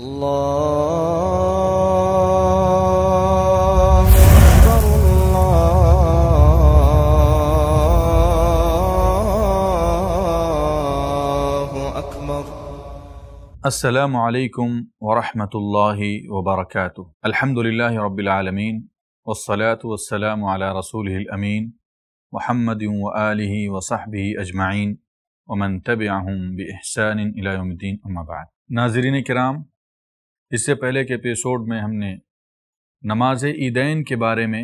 الله أكبر الله أكبر السلام عليكم ورحمة الله وبركاته الحمد لله رب العالمين والصلاة والسلام على رسوله الأمين محمد وآله وصحبه أجمعين ومن تبعهم بإحسان إلى يوم الدين أما بعد ناظرين الكرام اس سے پہلے کے ایپیسوڈ میں ہم نے نماز عیدین کے بارے میں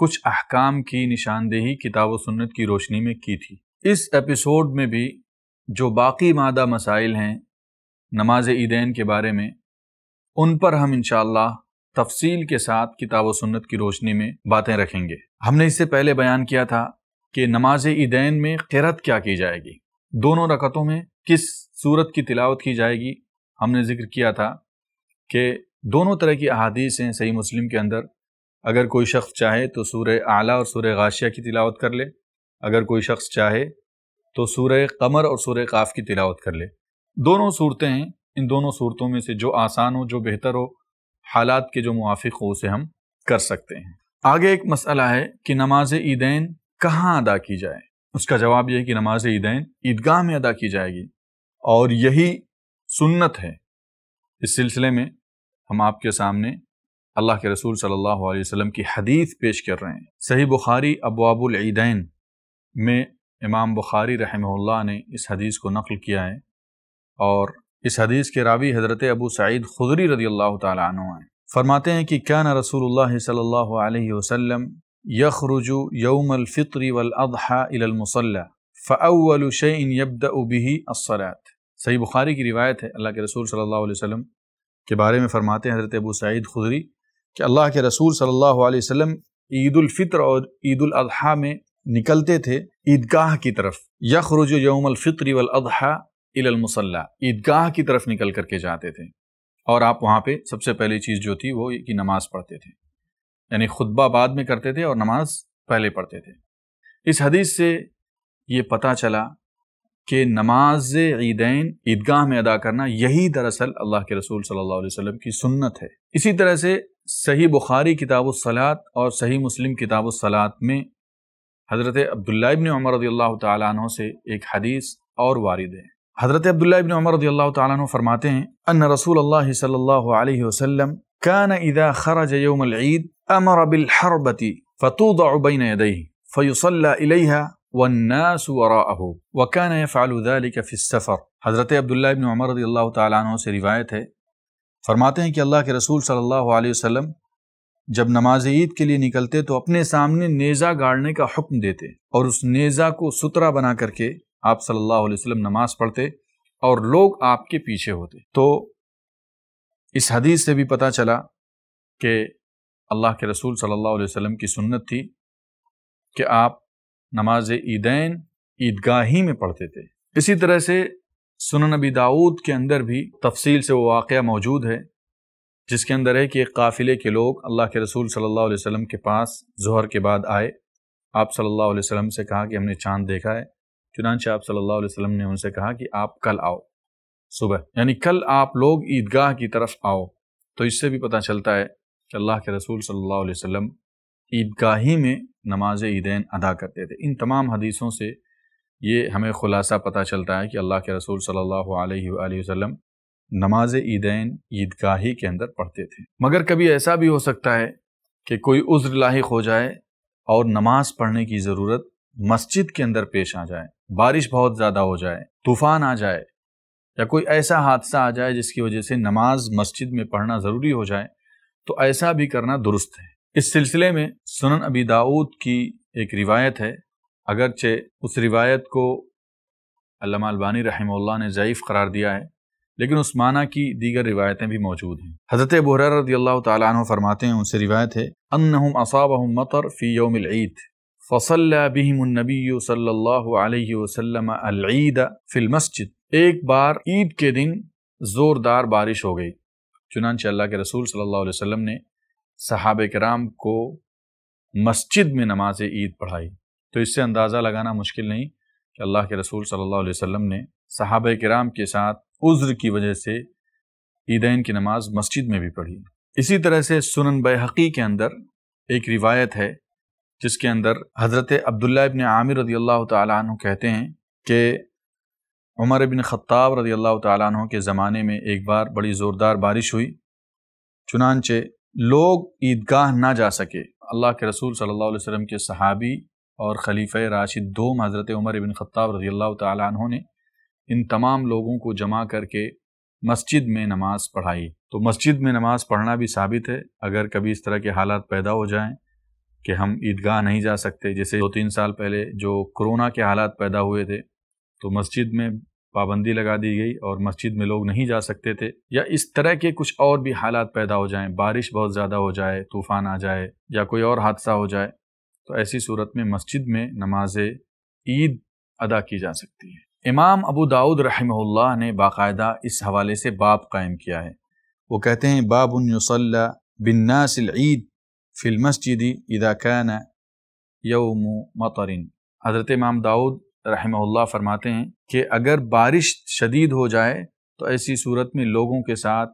کچھ احکام کی نشاندہی کتاب و سنت کی روشنی میں کی تھی اس ایپیسوڈ میں بھی جو باقی مادہ مسائل ہیں نماز عیدین کے بارے میں ان پر ہم انشاءاللہ تفصیل کے ساتھ کتاب و سنت کی روشنی میں باتیں رکھیں گے ہم نے اس سے پہلے بیان کیا تھا کہ نماز عیدین میں قرت کیا کی جائے گی دونوں رکعتوں میں کس صورت کی تلاوت کی جائے گی ہم نے ذکر کیا تھا کہ دونوں طرح کی احادیث ہیں صحیح مسلم کے اندر اگر کوئی شخص چاہے تو سورہ اعلیٰ اور سورہ غاشیہ کی تلاوت کر لے اگر کوئی شخص چاہے تو سورہ قمر اور سورہ قاف کی تلاوت کر لے دونوں صورتیں ہیں ان دونوں صورتوں میں سے جو آسان ہو جو بہتر ہو حالات کے جو موافق ہو اسے ہم کر سکتے ہیں آگے ایک مسئلہ ہے کہ نماز عیدین کہاں ادا کی جائے اس کا جواب یہ ہے کہ نماز عیدین عیدگاہ میں ادا کی جائے گی اور یہی سنت ہے اس سلسلے میں ہم آپ کے سامنے اللہ کے رسول صلی اللہ علیہ وسلم کی حدیث پیش کر رہے ہیں صحیح بخاری ابواب العیدین میں امام بخاری رحمہ اللہ نے اس حدیث کو نقل کیا ہے اور اس حدیث کے راوی حضرت ابو سعید خضری رضی اللہ تعالیٰ عنہ ہیں فرماتے ہیں کہ کیا نہ رسول اللہ صلی اللہ علیہ وسلم یخرج یوم الفطر والاضحى الى المصلى فاول شيء يبدا به الصلاه صحیح بخاری کی روایت ہے اللہ کے رسول صلی اللہ علیہ وسلم کے بارے میں فرماتے ہیں حضرت ابو سعید خضری کہ اللہ کے رسول صلی اللہ علیہ وسلم عید الفطر اور عید الاضحیٰ میں نکلتے تھے عیدگاہ کی طرف یخرج یوم الفطر والاضحیٰ الى المصلی عیدگاہ کی طرف نکل کر کے جاتے تھے اور آپ وہاں پہ سب سے پہلی چیز جو تھی وہ نماز پڑھتے تھے یعنی خطبہ بعد میں کرتے تھے اور نماز پہلے پڑھتے تھے اس حدیث سے یہ پتا چلا کہ نماز عیدین عیدگاہ میں ادا کرنا یہی دراصل اللہ کے رسول صلی اللہ علیہ وسلم کی سنت ہے اسی طرح سے صحیح بخاری کتاب الصلاط اور صحیح مسلم کتاب الصلاط میں حضرت عبداللہ ابن عمر رضی اللہ تعالیٰ عنہ سے ایک حدیث اور وارد ہے حضرت عبداللہ ابن عمر رضی اللہ تعالیٰ عنہ فرماتے ہیں ان رسول اللہ صلی اللہ علیہ وسلم كان اذا خرج يوم العید امر بالحربتی فتوضع بین يديه فيصلى اليها والناس وراءه وكان یفعل ذلک في السفر حضرت عبداللہ بن عمر رضی اللہ عنہ سے روایت ہے فرماتے ہیں کہ اللہ کے رسول صلی اللہ علیہ وسلم جب نماز عید کے لیے نکلتے تو اپنے سامنے نیزہ گاڑنے کا حکم دیتے اور اس نیزہ کو سترہ بنا کر کے آپ صلی اللہ علیہ وسلم نماز پڑھتے اور لوگ آپ کے پیچھے ہوتے تو اس حدیث سے بھی پتہ چلا کہ اللہ کے رسول صلی اللہ علیہ وسلم کی سنت تھی کہ آپ نماز عیدین عیدگاہی میں پڑھتے تھے اسی طرح سے سنن نبی داود کے اندر بھی تفصیل سے وہ واقعہ موجود ہے جس کے اندر ہے کہ ایک قافلے کے لوگ اللہ کے رسول صلی اللہ علیہ وسلم کے پاس ظہر کے بعد آئے آپ صلی اللہ علیہ وسلم سے کہا کہ ہم نے چاند دیکھا ہے چنانچہ آپ صلی اللہ علیہ وسلم نے ان سے کہا کہ آپ کل آؤ صبح یعنی کل آپ لوگ عیدگاہ کی طرف آؤ تو اس سے بھی پتہ چلتا ہے کہ اللہ کے رسول صلی اللہ علیہ وسلم عیدگاہی میں نماز عیدین ادا کرتے تھے ان تمام حدیثوں سے یہ ہمیں خلاصہ پتہ چلتا ہے کہ اللہ کے رسول صلی اللہ علیہ وآلہ وسلم نماز عیدین عیدگاہی کے اندر پڑھتے تھے مگر کبھی ایسا بھی ہو سکتا ہے کہ کوئی عذر لاحق ہو جائے اور نماز پڑھنے کی ضرورت مسجد کے اندر پیش آ جائے بارش بہت زیادہ ہو جائے طوفان آ جائے یا کوئی ایسا حادثہ آ جائے جس کی وجہ سے نماز مسجد میں پڑھنا ضروری ہو جائے تو ایسا بھی کرنا درست ہے اس سلسلے میں سنن ابی داود کی ایک روایت ہے اگرچہ اس روایت کو علامہ البانی رحمہ اللہ نے ضعیف قرار دیا ہے لیکن اس معنی کی دیگر روایتیں بھی موجود ہیں حضرت بحر اللہ تعالیٰ عنہ فرماتے ہیں ان سے روایت ہے انہم اصابہم مطر فی یوم العید فصلہ بہم النبی صلی اللہ علیہ وسلم العید فی المسجد ایک بار عید کے دن زوردار بارش ہو گئی چنانچہ اللہ کے رسول صلی اللہ علیہ وسلم نے صحاب کرام کو مسجد میں نماز عید پڑھائی تو اس سے اندازہ لگانا مشکل نہیں کہ اللہ کے رسول صلی اللہ علیہ وسلم نے صحابہ کرام کے ساتھ عذر کی وجہ سے عیدین کی نماز مسجد میں بھی پڑھی اسی طرح سے سنن بحقی کے اندر ایک روایت ہے جس کے اندر حضرت عبداللہ ابن عامر رضی اللہ تعالیٰ عنہ کہتے ہیں کہ عمر بن خطاب رضی اللہ تعالیٰ عنہ کے زمانے میں ایک بار بڑی زوردار بارش ہوئی چنانچہ لوگ عیدگاہ نہ جا سکے اللہ کے رسول صلی اللہ علیہ وسلم کے صحابی اور خلیفہ راشد دوم حضرت عمر بن خطاب رضی اللہ تعالیٰ عنہ نے ان تمام لوگوں کو جمع کر کے مسجد میں نماز پڑھائی تو مسجد میں نماز پڑھنا بھی ثابت ہے اگر کبھی اس طرح کے حالات پیدا ہو جائیں کہ ہم عیدگاہ نہیں جا سکتے جیسے دو تین سال پہلے جو کرونا کے حالات پیدا ہوئے تھے تو مسجد میں پابندی لگا دی گئی اور مسجد میں لوگ نہیں جا سکتے تھے یا اس طرح کے کچھ اور بھی حالات پیدا ہو جائیں بارش بہت زیادہ ہو جائے طوفان آ جائے یا کوئی اور حادثہ ہو جائے تو ایسی صورت میں مسجد میں نماز عید ادا کی جا سکتی ہے امام ابو داود رحمہ اللہ نے باقاعدہ اس حوالے سے باب قائم کیا ہے وہ کہتے ہیں باب بابن صن ناصل عید المسجد اذا کین یوم مترین حضرت امام داود رحمہ اللہ فرماتے ہیں کہ اگر بارش شدید ہو جائے تو ایسی صورت میں لوگوں کے ساتھ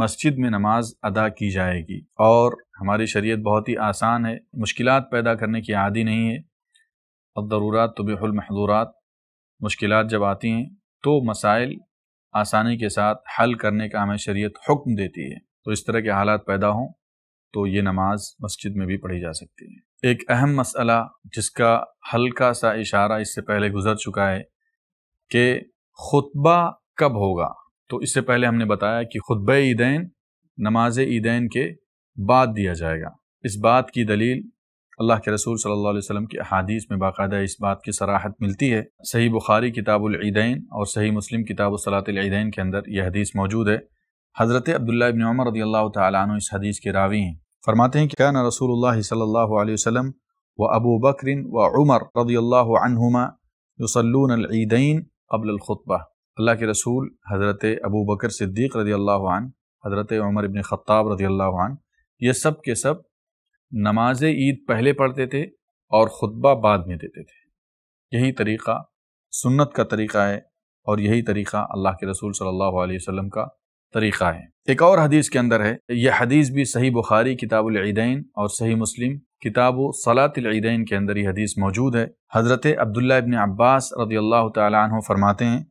مسجد میں نماز ادا کی جائے گی اور ہماری شریعت بہت ہی آسان ہے مشکلات پیدا کرنے کی عادی نہیں ہے اور ضرورات تو بح المحدورات مشکلات جب آتی ہیں تو مسائل آسانی کے ساتھ حل کرنے کا ہمیں شریعت حکم دیتی ہے تو اس طرح کے حالات پیدا ہوں تو یہ نماز مسجد میں بھی پڑھی جا سکتی ہے ایک اہم مسئلہ جس کا ہلکا سا اشارہ اس سے پہلے گزر چکا ہے کہ خطبہ کب ہوگا تو اس سے پہلے ہم نے بتایا کہ خطبہ عیدین نماز عیدین کے بعد دیا جائے گا اس بات کی دلیل اللہ کے رسول صلی اللہ علیہ وسلم کی احادیث میں باقاعدہ اس بات کی صراحت ملتی ہے صحیح بخاری کتاب العیدین اور صحیح مسلم کتاب الصلاۃ العیدین کے اندر یہ حدیث موجود ہے حضرت عبداللہ ابن عمر رضی اللہ تعالیٰ عنہ اس حدیث کے راوی ہیں فرماتے ہیں کہ کان رسول اللہ صلی اللہ علیہ وسلم و ابو بکر و عمر رضی اللہ عنہما یصلون العیدین قبل الخطبہ اللہ کے رسول حضرت ابو بکر صدیق رضی اللہ عنہ حضرت عمر ابن خطاب رضی اللہ عنہ یہ سب کے سب نماز عید پہلے پڑھتے تھے اور خطبہ بعد میں دیتے تھے یہی طریقہ سنت کا طریقہ ہے اور یہی طریقہ اللہ کے رسول صلی اللہ علیہ وسلم کا طریقہ ہے ایک اور حدیث کے اندر ہے یہ حدیث بھی صحیح بخاری کتاب العیدین اور صحیح مسلم کتاب و سلاۃ العیدین کے اندر یہ حدیث موجود ہے حضرت عبداللہ ابن عباس رضی اللہ تعالیٰ عنہ فرماتے ہیں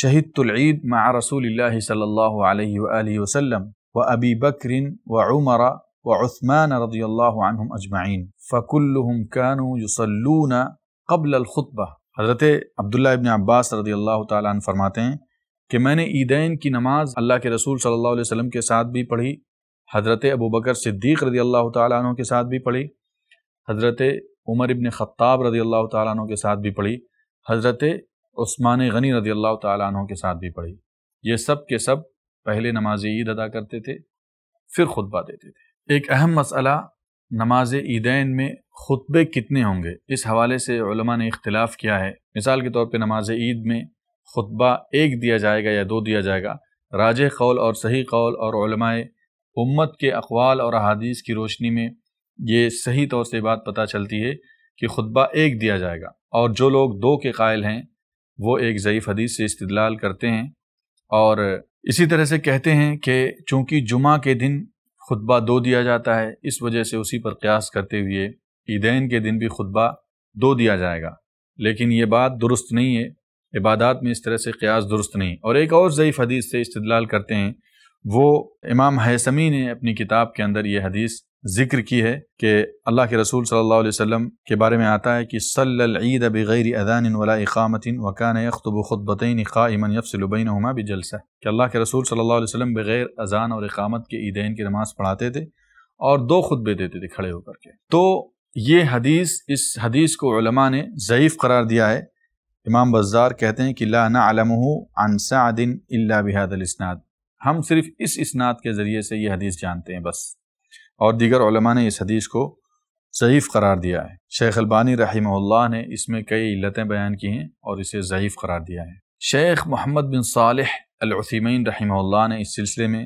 شہید العید مع رسول اللہ صلی اللہ علیہ وآلہ وسلم و ابی بکر و عمر و عثمان رضی اللہ عنہم اجمعین فک قبل الخطبہ حضرت عبداللہ ابن عباس رضی اللہ تعالیٰ عنہ فرماتے ہیں کہ میں نے عیدین کی نماز اللہ کے رسول صلی اللہ علیہ وسلم کے ساتھ بھی پڑھی حضرت ابو بکر صدیق رضی اللہ تعالیٰ عنہ کے ساتھ بھی پڑھی حضرت عمر ابن خطاب رضی اللہ تعالیٰ عنہ کے ساتھ بھی پڑھی حضرت عثمان غنی رضی اللہ تعالیٰ عنہ کے ساتھ بھی پڑھی یہ سب کے سب پہلے نماز عید ادا کرتے تھے پھر خطبہ دیتے تھے ایک اہم مسئلہ نماز عیدین میں خطبے کتنے ہوں گے اس حوالے سے علماء نے اختلاف کیا ہے مثال کے طور پہ نماز عید میں خطبہ ایک دیا جائے گا یا دو دیا جائے گا راج قول اور صحیح قول اور علماء امت کے اقوال اور احادیث کی روشنی میں یہ صحیح طور سے بات پتہ چلتی ہے کہ خطبہ ایک دیا جائے گا اور جو لوگ دو کے قائل ہیں وہ ایک ضعیف حدیث سے استدلال کرتے ہیں اور اسی طرح سے کہتے ہیں کہ چونکہ جمعہ کے دن خطبہ دو دیا جاتا ہے اس وجہ سے اسی پر قیاس کرتے ہوئے عیدین کے دن بھی خطبہ دو دیا جائے گا لیکن یہ بات درست نہیں ہے عبادات میں اس طرح سے قیاس درست نہیں اور ایک اور ضعیف حدیث سے استدلال کرتے ہیں وہ امام حیثمی نے اپنی کتاب کے اندر یہ حدیث ذکر کی ہے کہ اللہ کے رسول صلی اللہ علیہ وسلم کے بارے میں آتا ہے کہ صلی العید اذان ولا اقامت وکان قائما یفصل خاً بجلسہ کہ اللہ کے رسول صلی اللہ علیہ وسلم بغیر اذان اور اقامت کے عیدین کی نماز پڑھاتے تھے اور دو خطبے دیتے تھے کھڑے ہو کر کے تو یہ حدیث اس حدیث کو علماء نے ضعیف قرار دیا ہے امام بزار کہتے ہیں کہ لا نعلمہ عن سعد الا بهذا الاسناد ہم صرف اس اسناد کے ذریعے سے یہ حدیث جانتے ہیں بس اور دیگر علماء نے اس حدیث کو ضعیف قرار دیا ہے شیخ البانی رحمہ اللہ نے اس میں کئی علتیں بیان کی ہیں اور اسے ضعیف قرار دیا ہے شیخ محمد بن صالح العثیمین رحمہ اللہ نے اس سلسلے میں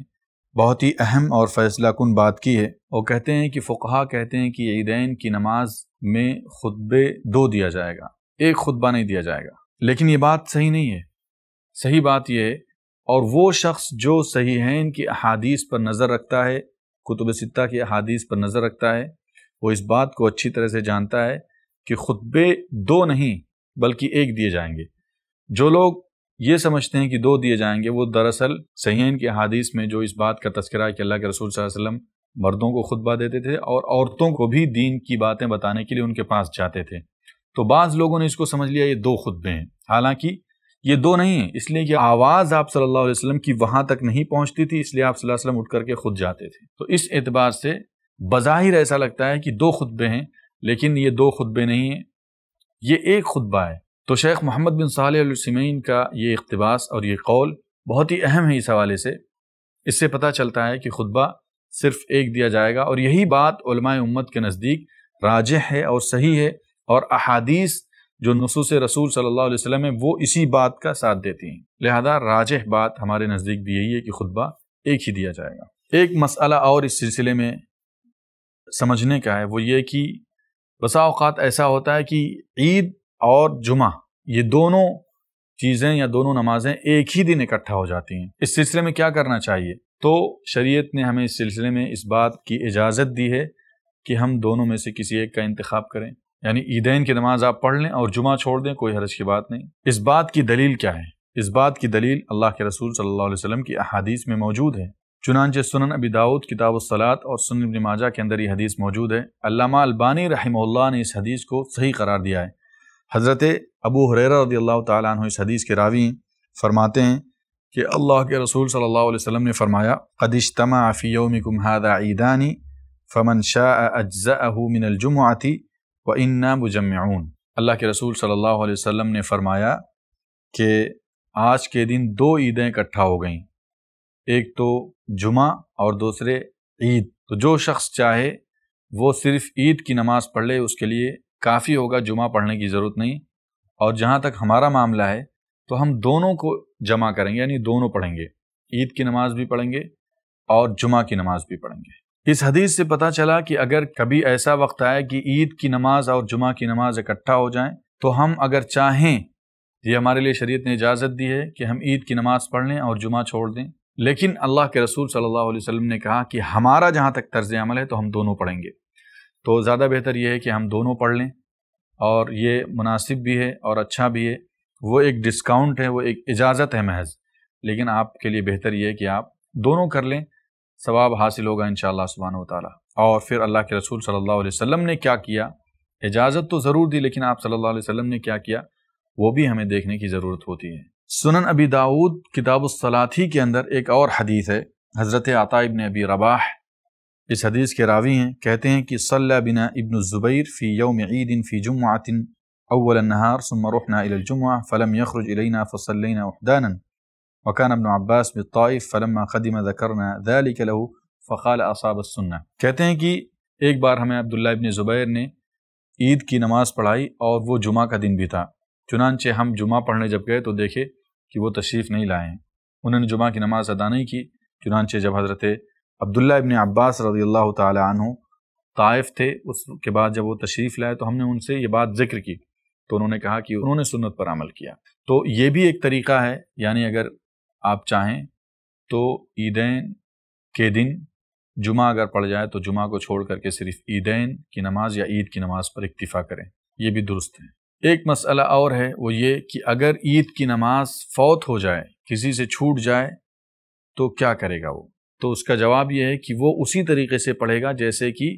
بہت ہی اہم اور فیصلہ کن بات کی ہے وہ کہتے ہیں کہ فقہا کہتے ہیں کہ عیدین کی نماز میں خطبے دو دیا جائے گا ایک خطبہ نہیں دیا جائے گا لیکن یہ بات صحیح نہیں ہے صحیح بات یہ ہے اور وہ شخص جو صحیح ہیں ان کی احادیث پر نظر رکھتا ہے کتب ستہ کی احادیث پر نظر رکھتا ہے وہ اس بات کو اچھی طرح سے جانتا ہے کہ خطبے دو نہیں بلکہ ایک دیے جائیں گے جو لوگ یہ سمجھتے ہیں کہ دو دیے جائیں گے وہ دراصل صحیح کی احادیث میں جو اس بات کا تذکرہ ہے کہ اللہ کے رسول صلی اللہ علیہ وسلم مردوں کو خطبہ دیتے تھے اور عورتوں کو بھی دین کی باتیں بتانے کے لیے ان کے پاس جاتے تھے تو بعض لوگوں نے اس کو سمجھ لیا یہ دو خطبے ہیں حالانکہ یہ دو نہیں ہیں اس لیے کہ آواز آپ صلی اللہ علیہ وسلم کی وہاں تک نہیں پہنچتی تھی اس لیے آپ صلی اللہ علیہ وسلم اٹھ کر کے خود جاتے تھے تو اس اعتبار سے بظاہر ایسا لگتا ہے کہ دو خطبے ہیں لیکن یہ دو خطبے نہیں ہیں یہ ایک خطبہ ہے تو شیخ محمد بن صالح علیہ سمین کا یہ اقتباس اور یہ قول بہت ہی اہم ہے اس حوالے سے اس سے پتہ چلتا ہے کہ خطبہ صرف ایک دیا جائے گا اور یہی بات علماء امت کے نزدیک راجح ہے اور صحیح ہے اور احادیث جو نصوص رسول صلی اللہ علیہ وسلم ہیں وہ اسی بات کا ساتھ دیتی ہیں لہذا راجح بات ہمارے نزدیک بھی یہی ہے کہ خطبہ ایک ہی دیا جائے گا ایک مسئلہ اور اس سلسلے میں سمجھنے کا ہے وہ یہ کہ بسا اوقات ایسا ہوتا ہے کہ عید اور جمعہ یہ دونوں چیزیں یا دونوں نمازیں ایک ہی دن اکٹھا ہو جاتی ہیں اس سلسلے میں کیا کرنا چاہیے تو شریعت نے ہمیں اس سلسلے میں اس بات کی اجازت دی ہے کہ ہم دونوں میں سے کسی ایک کا انتخاب کریں یعنی عیدین کی نماز آپ پڑھ لیں اور جمعہ چھوڑ دیں کوئی حرج کی بات نہیں اس بات کی دلیل کیا ہے اس بات کی دلیل اللہ کے رسول صلی اللہ علیہ وسلم کی احادیث میں موجود ہے چنانچہ سنن ابی داود کتاب الصلاۃ اور سنن ابن ماجہ کے اندر یہ حدیث موجود ہے علامہ البانی رحمہ اللہ نے اس حدیث کو صحیح قرار دیا ہے حضرت ابو حریرہ رضی اللہ تعالیٰ عنہ اس حدیث کے راوی فرماتے ہیں کہ اللہ کے رسول صلی اللہ علیہ وسلم نے فرمایا فی یومکم فمن شاء من الجمعہ وَإِنَّا مُجَمِّعُونَ اللہ کے رسول صلی اللہ علیہ وسلم نے فرمایا کہ آج کے دن دو عیدیں اکٹھا ہو گئیں ایک تو جمعہ اور دوسرے عید تو جو شخص چاہے وہ صرف عید کی نماز پڑھ لے اس کے لیے کافی ہوگا جمعہ پڑھنے کی ضرورت نہیں اور جہاں تک ہمارا معاملہ ہے تو ہم دونوں کو جمع کریں گے یعنی دونوں پڑھیں گے عید کی نماز بھی پڑھیں گے اور جمعہ کی نماز بھی پڑھیں گے اس حدیث سے پتہ چلا کہ اگر کبھی ایسا وقت آئے کہ عید کی نماز اور جمعہ کی نماز اکٹھا ہو جائیں تو ہم اگر چاہیں یہ ہمارے لیے شریعت نے اجازت دی ہے کہ ہم عید کی نماز پڑھ لیں اور جمعہ چھوڑ دیں لیکن اللہ کے رسول صلی اللہ علیہ وسلم نے کہا کہ ہمارا جہاں تک طرز عمل ہے تو ہم دونوں پڑھیں گے تو زیادہ بہتر یہ ہے کہ ہم دونوں پڑھ لیں اور یہ مناسب بھی ہے اور اچھا بھی ہے وہ ایک ڈسکاؤنٹ ہے وہ ایک اجازت ہے محض لیکن آپ کے لیے بہتر یہ ہے کہ آپ دونوں کر لیں ثواب حاصل ہوگا ان شاء اللہ عصبانہ تعالیٰ اور پھر اللہ کے رسول صلی اللہ علیہ وسلم نے کیا کیا اجازت تو ضرور دی لیکن آپ صلی اللہ علیہ وسلم نے کیا کیا وہ بھی ہمیں دیکھنے کی ضرورت ہوتی ہے سنن ابی داود کتاب الصلاطی کے اندر ایک اور حدیث ہے حضرت عطا ابن ابی رباح اس حدیث کے راوی ہیں کہتے ہیں کہ صلی بنا ابن الزبیر فی یوم عید فی جمعن اول النہار الجمعہ فلم یخرہ مکان ابن عباس قدم طویف ذلك له فقال کہتے ہیں کہ ایک بار ہمیں عبداللہ ابن زبیر نے عید کی نماز پڑھائی اور وہ جمعہ کا دن بھی تھا چنانچہ ہم جمعہ پڑھنے جب گئے تو دیکھے کہ وہ تشریف نہیں لائے ہیں انہوں نے جمعہ کی نماز ادا نہیں کی چنانچہ جب حضرت عبداللہ ابن عباس رضی اللہ تعالی عنہ طائف تھے اس کے بعد جب وہ تشریف لائے تو ہم نے ان سے یہ بات ذکر کی تو انہوں نے کہا کہ انہوں نے سنت پر عمل کیا تو یہ بھی ایک طریقہ ہے یعنی اگر آپ چاہیں تو عیدین کے دن جمعہ اگر پڑ جائے تو جمعہ کو چھوڑ کر کے صرف عیدین کی نماز یا عید کی نماز پر اکتفا کریں یہ بھی درست ہے ایک مسئلہ اور ہے وہ یہ کہ اگر عید کی نماز فوت ہو جائے کسی سے چھوٹ جائے تو کیا کرے گا وہ تو اس کا جواب یہ ہے کہ وہ اسی طریقے سے پڑھے گا جیسے کہ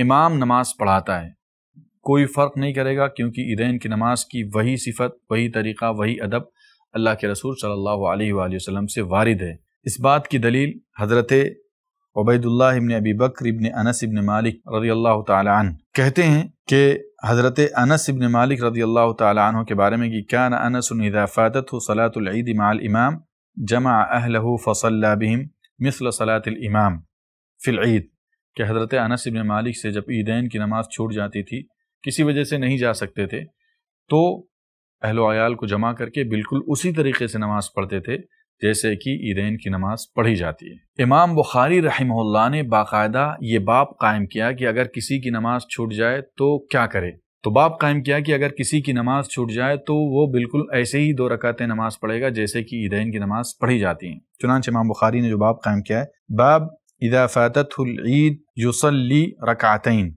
امام نماز پڑھاتا ہے کوئی فرق نہیں کرے گا کیونکہ عیدین کی نماز کی وہی صفت وہی طریقہ وہی ادب اللہ کے رسول صلی اللہ علیہ وآلہ وسلم سے وارد ہے اس بات کی دلیل حضرت عبید اللہ ابن ابی بکر ابن انس ابن مالک رضی اللہ تعالی عنہ کہتے ہیں کہ حضرت انس ابن مالک رضی اللہ تعالی عنہ کے بارے میں کہ کان انس اذا فاتته صلاة العید مع الامام جمع اہلہ فصلا بهم مثل صلاة الامام فی العید کہ حضرت انس ابن مالک سے جب عیدین کی نماز چھوٹ جاتی تھی کسی وجہ سے نہیں جا سکتے تھے تو اہل و عیال کو جمع کر کے بالکل اسی طریقے سے نماز پڑھتے تھے جیسے کہ عیدین کی نماز پڑھی جاتی ہے امام بخاری رحمہ اللہ نے باقاعدہ یہ باپ قائم کیا کہ اگر کسی کی نماز چھوٹ جائے تو کیا کرے تو باپ قائم کیا کہ اگر کسی کی نماز چھوٹ جائے تو وہ بالکل ایسے ہی دو رکعتیں نماز پڑھے گا جیسے کہ عیدین کی نماز پڑھی جاتی ہیں چنانچہ امام بخاری نے جو باپ قائم کیا ہے باب اذا فاتت العید یوسلی رکعتین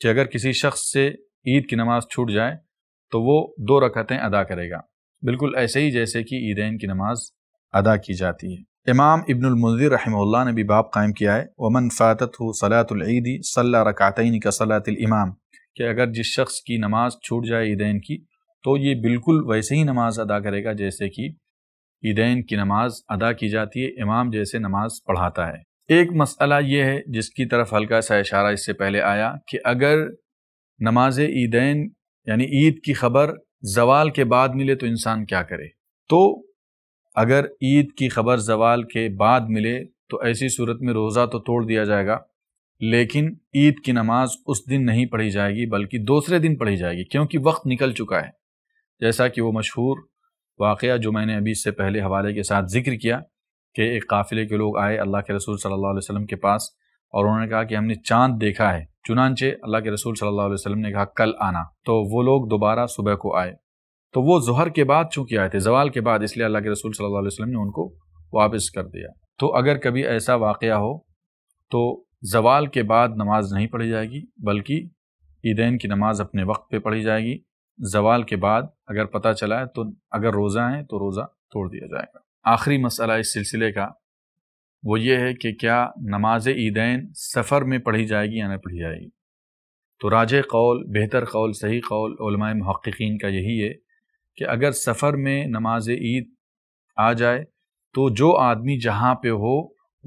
کہ اگر کسی شخص سے عید کی نماز چھوٹ جائے تو وہ دو رکعتیں ادا کرے گا بالکل ایسے ہی جیسے کہ عیدین کی نماز ادا کی جاتی ہے امام ابن المنذر رحمہ اللہ نے بھی باپ قائم کیا ہے ومن فاتت ہو صلاۃ العیدی صلاح رکعتین کا صلاۃ الامام کہ اگر جس شخص کی نماز چھوٹ جائے عیدین کی تو یہ بالکل ویسے ہی نماز ادا کرے گا جیسے کہ عیدین کی نماز ادا کی جاتی ہے امام جیسے نماز پڑھاتا ہے ایک مسئلہ یہ ہے جس کی طرف ہلکا سا اشارہ اس سے پہلے آیا کہ اگر نماز عیدین یعنی عید کی خبر زوال کے بعد ملے تو انسان کیا کرے تو اگر عید کی خبر زوال کے بعد ملے تو ایسی صورت میں روزہ تو توڑ دیا جائے گا لیکن عید کی نماز اس دن نہیں پڑھی جائے گی بلکہ دوسرے دن پڑھی جائے گی کیونکہ وقت نکل چکا ہے جیسا کہ وہ مشہور واقعہ جو میں نے ابھی سے پہلے حوالے کے ساتھ ذکر کیا کہ ایک قافلے کے لوگ آئے اللہ کے رسول صلی اللہ علیہ وسلم کے پاس اور انہوں نے کہا کہ ہم نے چاند دیکھا ہے چنانچہ اللہ کے رسول صلی اللہ علیہ وسلم نے کہا کل آنا تو وہ لوگ دوبارہ صبح کو آئے تو وہ ظہر کے بعد چونکہ آئے تھے زوال کے بعد اس لیے اللہ کے رسول صلی اللہ علیہ وسلم نے ان کو واپس کر دیا تو اگر کبھی ایسا واقعہ ہو تو زوال کے بعد نماز نہیں پڑھی جائے گی بلکہ عیدین کی نماز اپنے وقت پہ پڑھی جائے گی زوال کے بعد اگر پتہ چلا ہے تو اگر روزہ ہیں تو روزہ توڑ دیا جائے گا آخری مسئلہ اس سلسلے کا وہ یہ ہے کہ کیا نماز عیدین سفر میں پڑھی جائے گی یا نہ پڑھی جائے گی تو راج قول بہتر قول صحیح قول علماء محققین کا یہی ہے کہ اگر سفر میں نماز عید آ جائے تو جو آدمی جہاں پہ ہو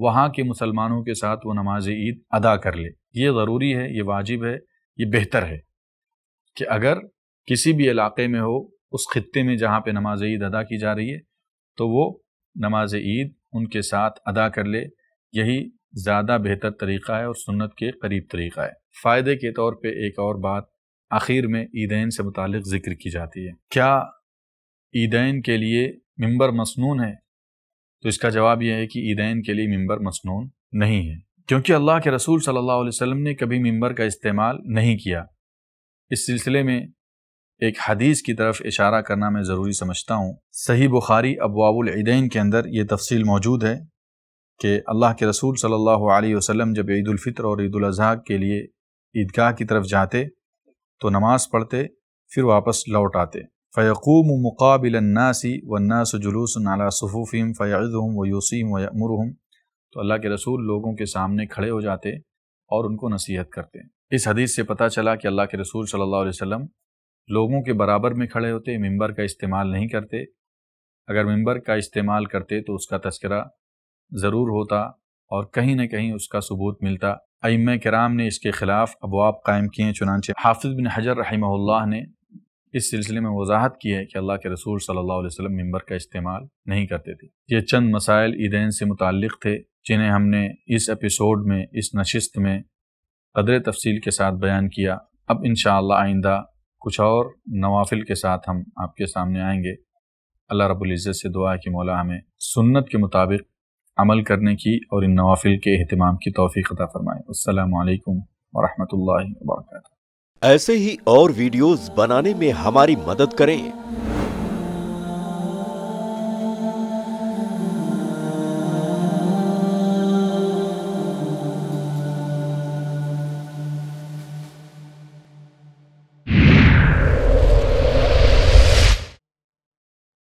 وہاں کے مسلمانوں کے ساتھ وہ نماز عید ادا کر لے یہ ضروری ہے یہ واجب ہے یہ بہتر ہے کہ اگر کسی بھی علاقے میں ہو اس خطے میں جہاں پہ نماز عید ادا کی جا رہی ہے تو وہ نماز عید ان کے ساتھ ادا کر لے یہی زیادہ بہتر طریقہ ہے اور سنت کے قریب طریقہ ہے فائدے کے طور پہ ایک اور بات آخر میں عیدین سے متعلق ذکر کی جاتی ہے کیا عیدین کے لیے ممبر مصنون ہے تو اس کا جواب یہ ہے کہ عیدین کے لیے ممبر مصنون نہیں ہے کیونکہ اللہ کے رسول صلی اللہ علیہ وسلم نے کبھی ممبر کا استعمال نہیں کیا اس سلسلے میں ایک حدیث کی طرف اشارہ کرنا میں ضروری سمجھتا ہوں صحیح بخاری ابواب العیدین کے اندر یہ تفصیل موجود ہے کہ اللہ کے رسول صلی اللہ علیہ وسلم جب عید الفطر اور عید الاضحیٰ کے لیے عیدگاہ کی طرف جاتے تو نماز پڑھتے پھر واپس لوٹ آتے فیقوم و مقابل ناسی و ناس و جلوس نالا سفوفیم فض ہوں و یوسیم و ہوں تو اللہ کے رسول لوگوں کے سامنے کھڑے ہو جاتے اور ان کو نصیحت کرتے اس حدیث سے پتہ چلا کہ اللہ کے رسول صلی اللہ علیہ وسلم لوگوں کے برابر میں کھڑے ہوتے ممبر کا استعمال نہیں کرتے اگر ممبر کا استعمال کرتے تو اس کا تذکرہ ضرور ہوتا اور کہیں نہ کہیں اس کا ثبوت ملتا ام کرام نے اس کے خلاف ابواب قائم کیے ہیں چنانچہ حافظ بن حجر رحمہ اللہ نے اس سلسلے میں وضاحت کی ہے کہ اللہ کے رسول صلی اللہ علیہ وسلم ممبر کا استعمال نہیں کرتے تھے یہ چند مسائل عیدین سے متعلق تھے جنہیں ہم نے اس ایپیسوڈ میں اس نشست میں قدر تفصیل کے ساتھ بیان کیا اب انشاءاللہ آئندہ کچھ اور نوافل کے ساتھ ہم آپ کے سامنے آئیں گے اللہ رب العزت سے دعا کہ مولا ہمیں سنت کے مطابق عمل کرنے کی اور ان نوافل کے اہتمام کی توفیق عطا فرمائے السلام علیکم ورحمۃ اللہ وبرکاتہ ایسے ہی اور ویڈیوز بنانے میں ہماری مدد کریں